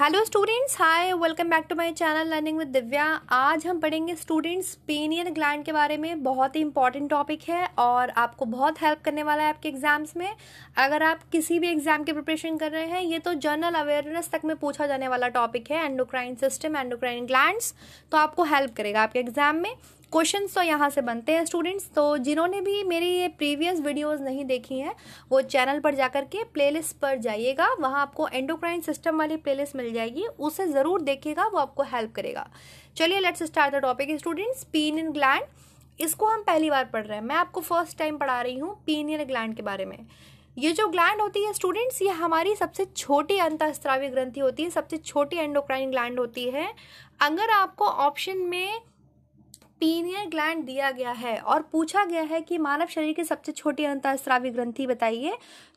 hello students hi welcome back to my channel learning with Divya आज हम पढ़ेंगे students पेनियन gland के बारे में बहुत ही इंपॉर्टेंट टॉपिक है और आपको बहुत हेल्प करने वाला है आपके एग्जाम्स में अगर आप किसी भी एग्जाम की प्रिपरेशन कर रहे हैं ये तो जनरल अवेयरनेस तक में पूछा जाने वाला टॉपिक है एंडोक्राइन सिस्टम एंडोक्राइन ग्लैंड तो आपको हेल्प करेगा आपके एग्जाम में क्वेश्चंस तो यहाँ से बनते हैं स्टूडेंट्स तो जिन्होंने भी मेरी ये प्रीवियस वीडियोस नहीं देखी हैं वो चैनल पर जाकर के प्लेलिस्ट पर जाइएगा वहाँ आपको एंडोक्राइन सिस्टम वाली प्लेलिस्ट मिल जाएगी उसे ज़रूर देखिएगा वो आपको हेल्प करेगा चलिए let's start the topic students pineal gland इसको हम पहली बार पढ़ रहे हैं मैं आपको फर्स्ट टाइम पढ़ा रही हूँ पीनियन ग्लैंड के बारे में ये जो ग्लैंड होती है स्टूडेंट्स ये हमारी सबसे छोटी अंतस्त्रावी ग्रंथि होती है सबसे छोटी एंडोक्राइन ग्लैंड होती है अगर आपको ऑप्शन में पीनियर ग्लैंड दिया गया है और पूछा गया है कि मानव शरीर की सबसे छोटी अंतःस्रावी ग्रंथि बताइए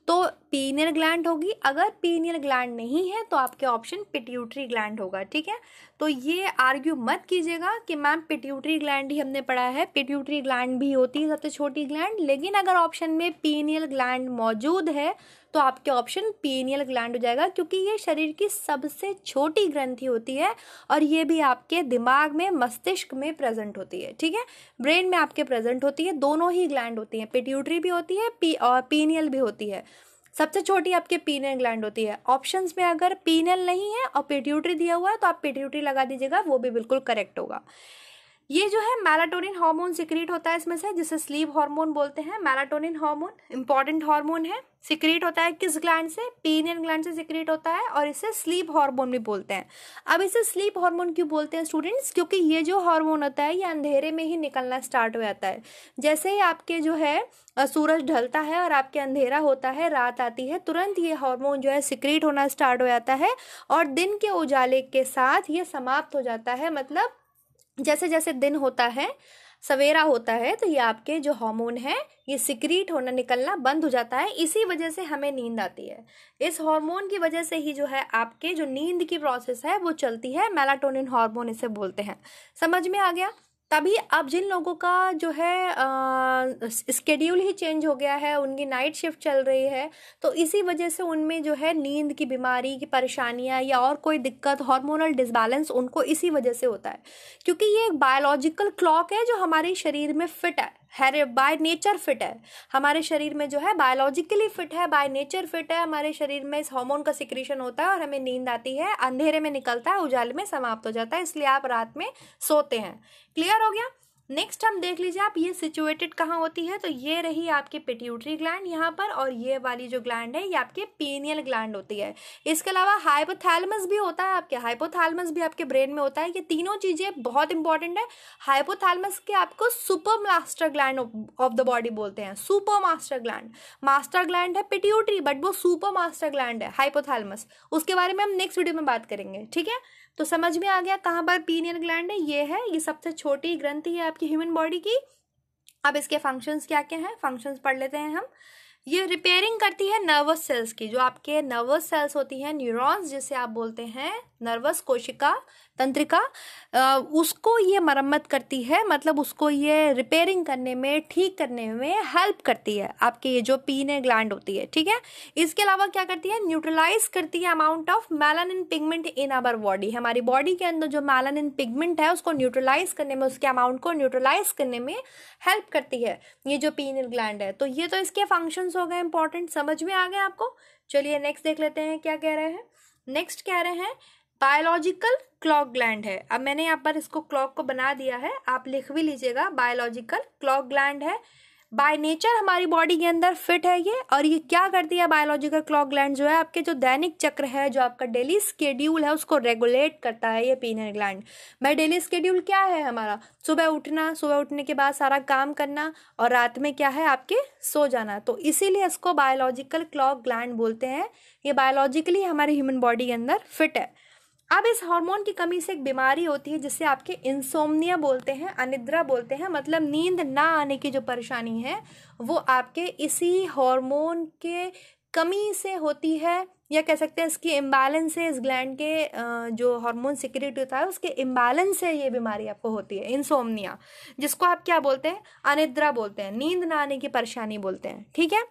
तो पीनियल ग्लैंड होगी अगर पीनियल ग्लैंड नहीं है तो आपके ऑप्शन पिट्यूटरी ग्लैंड होगा ठीक है तो ये आर्ग्यू मत कीजिएगा कि मैम पिट्यूटरी ग्लैंड ही हमने पढ़ा है पिट्यूटरी ग्लैंड भी होती है सबसे छोटी ग्लैंड लेकिन अगर ऑप्शन में पीनियल ग्लैंड मौजूद है तो आपके ऑप्शन पीनियल ग्लैंड हो जाएगा क्योंकि ये शरीर की सबसे छोटी ग्रंथि होती है और ये भी आपके दिमाग में मस्तिष्क में प्रेजेंट होती है ठीक है ब्रेन में आपके प्रेजेंट होती है दोनों ही ग्लैंड होती हैं पिट्यूटरी भी होती है पी और पीनियल भी होती है सबसे छोटी आपके पीनल ग्लैंड होती है ऑप्शन में अगर पीनल नहीं है और पेट्यूटरी दिया हुआ है तो आप पेट्यूटरी लगा दीजिएगा वो भी बिल्कुल करेक्ट होगा ये जो है मेलाटोनिन हार्मोन सिक्रीट होता है इसमें से जिसे स्लीप हार्मोन बोलते हैं मेलाटोनिन हार्मोन इंपॉर्टेंट हार्मोन है सिक्रीट होता है किस ग्लैंड से पीनियन ग्लैंड से सिक्रीट होता है और इसे स्लीप हार्मोन भी बोलते हैं अब इसे स्लीप हार्मोन क्यों बोलते हैं स्टूडेंट्स क्योंकि ये जो हार्मोन होता है ये अंधेरे में ही निकलना स्टार्ट हो जाता है जैसे ही आपके जो है सूरज ढलता है और आपके अंधेरा होता है रात आती है तुरंत ये हार्मोन जो है सिक्रीट होना स्टार्ट हो जाता है और दिन के उजाले के साथ ये समाप्त हो जाता है मतलब जैसे जैसे दिन होता है सवेरा होता है तो ये आपके जो हार्मोन है ये सिक्रीट होना निकलना बंद हो जाता है इसी वजह से हमें नींद आती है इस हार्मोन की वजह से ही जो है आपके जो नींद की प्रोसेस है वो चलती है मेलाटोनिन हार्मोन इसे बोलते हैं समझ में आ गया तभी अब जिन लोगों का जो है स्केड्यूल ही चेंज हो गया है उनकी नाइट शिफ्ट चल रही है तो इसी वजह से उनमें जो है नींद की बीमारी की परेशानियाँ या और कोई दिक्कत हार्मोनल डिसबैलेंस उनको इसी वजह से होता है क्योंकि ये एक बायोलॉजिकल क्लॉक है जो हमारे शरीर में फिट है है बाय नेचर फिट है हमारे शरीर में जो है बायोलॉजिकली फिट है बाय नेचर फिट है हमारे शरीर में इस हार्मोन का सिक्रीशन होता है और हमें नींद आती है अंधेरे में निकलता है उजाले में समाप्त हो जाता है इसलिए आप रात में सोते हैं क्लियर हो गया नेक्स्ट हम देख लीजिए आप ये सिचुएटेड कहाँ होती है तो ये रही आपके पिट्यूटरी ग्लैंड यहाँ पर और ये वाली जो ग्लैंड है ये आपके पीनियल ग्लैंड होती है इसके अलावा हाइपोथैलमस भी होता है आपके हाइपोथैलमस भी आपके ब्रेन में होता है ये तीनों चीज़ें बहुत इंपॉर्टेंट है हाइपोथैलमस के आपको super master gland of the body बोलते हैं super master gland master gland है पिट्यूटरी बट वो सुपर मास्टर ग्लैंड है हाइपोथैलमस उसके बारे में हम नेक्स्ट वीडियो में बात करेंगे ठीक है तो समझ में आ गया कहाँ पर पीनियन ग्लैंड है ये है ये सबसे छोटी ग्रंथि है आपकी ह्यूमन बॉडी की अब इसके फंक्शंस क्या क्या हैं फंक्शंस पढ़ लेते हैं हम ये रिपेयरिंग करती है नर्वस सेल्स की जो आपके नर्वस सेल्स होती हैं न्यूरॉन्स जिसे आप बोलते हैं नर्वस कोशिका तंत्रिका उसको ये मरम्मत करती है मतलब उसको ये रिपेयरिंग करने में ठीक करने में हेल्प करती है आपके ये जो पीने ग्लैंड होती है ठीक है इसके अलावा क्या करती है न्यूट्रलाइज करती है amount of melanin pigment in our body हमारी बॉडी के अंदर जो मेलानिन पिगमेंट है उसको न्यूट्रलाइज करने में उसके अमाउंट को न्यूट्रलाइज करने में हेल्प करती है ये जो पीने ग्लैंड है तो ये तो इसके फंक्शंस हो गए इंपॉर्टेंट समझ में आ गए आपको चलिए नेक्स्ट देख लेते हैं क्या कह रहे हैं नेक्स्ट कह रहे हैं बायोलॉजिकल क्लॉक ग्लैंड है अब मैंने यहाँ पर इसको क्लॉक को बना दिया है आप लिख भी लीजिएगा बायोलॉजिकल क्लॉक ग्लैंड है बाय नेचर हमारी बॉडी के अंदर फिट है ये और ये क्या करती है बायोलॉजिकल क्लॉक ग्लैंड जो है आपके जो दैनिक चक्र है जो आपका डेली स्केड्यूल है उसको रेगुलेट करता है ये पीनर ग्लैंड भाई डेली स्केड्यूल क्या है हमारा सुबह उठना सुबह उठने के बाद सारा काम करना और रात में क्या है आपके सो जाना तो इसीलिए इसको बायोलॉजिकल क्लॉक ग्लैंड बोलते हैं ये बायोलॉजिकली हमारे ह्यूमन बॉडी के अंदर फिट है अब इस हार्मोन की कमी से एक बीमारी होती है जिसे आपके इंसोमनिया बोलते हैं अनिद्रा बोलते हैं मतलब नींद ना आने की जो परेशानी है वो आपके इसी हार्मोन के कमी से होती है या कह सकते हैं इसकी इम्बैलेंस से इस ग्लैंड के जो हार्मोन सिक्रेट होता है उसके इम्बैलेंस से ये बीमारी आपको होती है इंसोमनिया जिसको आप क्या बोलते हैं अनिद्रा बोलते हैं नींद ना आने की परेशानी बोलते हैं ठीक है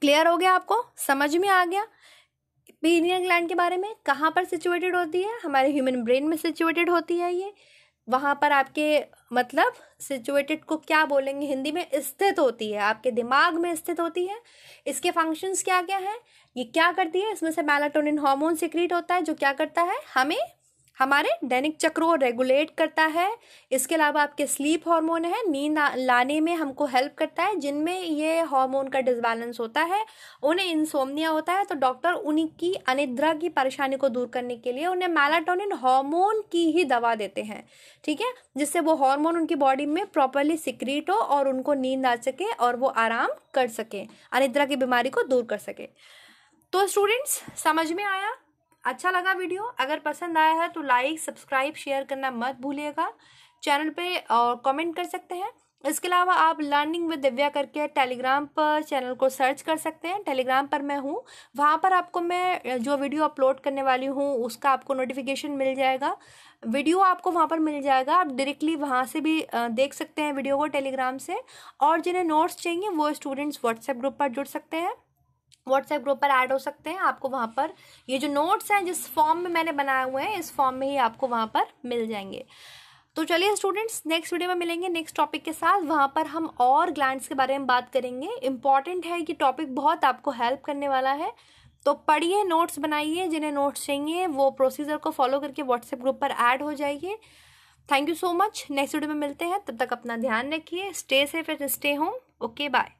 क्लियर हो गया आपको समझ में आ गया पीनियल ग्लैंड के बारे में कहाँ पर सिचुएटेड होती है हमारे ह्यूमन ब्रेन में सिचुएटेड होती है ये वहाँ पर आपके मतलब सिचुएटेड को क्या बोलेंगे हिंदी में स्थित होती है आपके दिमाग में स्थित होती है इसके फंक्शंस क्या क्या हैं ये क्या करती है इसमें से मेलाटोनिन हार्मोन सिक्रीट होता है जो क्या करता है हमें हमारे दैनिक चक्र को रेगुलेट करता है इसके अलावा आपके स्लीप हार्मोन है नींद लाने में हमको हेल्प करता है जिनमें ये हार्मोन का डिसबैलेंस होता है उन्हें इंसोमनिया होता है तो डॉक्टर उन्हीं की अनिद्रा की परेशानी को दूर करने के लिए उन्हें मैलाटोनिन हार्मोन की ही दवा देते हैं ठीक है जिससे वो हार्मोन उनकी बॉडी में प्रॉपरली सिक्रीट हो और उनको नींद आ सके और वो आराम कर सके अनिद्रा की बीमारी को दूर कर सके तो स्टूडेंट्स समझ में आया अच्छा लगा वीडियो अगर पसंद आया है तो लाइक सब्सक्राइब शेयर करना मत भूलिएगा चैनल पे और कमेंट कर सकते हैं इसके अलावा आप लर्निंग विद दिव्या करके टेलीग्राम पर चैनल को सर्च कर सकते हैं टेलीग्राम पर मैं हूँ वहाँ पर आपको मैं जो वीडियो अपलोड करने वाली हूँ उसका आपको नोटिफिकेशन मिल जाएगा वीडियो आपको वहाँ पर मिल जाएगा आप डायरेक्टली वहाँ से भी देख सकते हैं वीडियो को टेलीग्राम से और जिन्हें नोट्स चाहिए वो स्टूडेंट्स व्हाट्सएप ग्रुप पर जुड़ सकते हैं व्हाट्सएप ग्रुप पर ऐड हो सकते हैं आपको वहाँ पर ये जो नोट्स हैं जिस फॉर्म में मैंने बनाए हुए हैं इस फॉर्म में ही आपको वहाँ पर मिल जाएंगे तो चलिए स्टूडेंट्स नेक्स्ट वीडियो में मिलेंगे नेक्स्ट टॉपिक के साथ वहाँ पर हम और ग्लैंड्स के बारे में बात करेंगे इंपॉर्टेंट है कि टॉपिक बहुत आपको हेल्प करने वाला है तो पढ़िए नोट्स बनाइए जिन्हें नोट्स चाहिए वो प्रोसीजर को फॉलो करके व्हाट्सएप ग्रुप पर ऐड हो जाइए thank you so much next video में मिलते हैं तब तक अपना ध्यान रखिए stay safe and stay home okay bye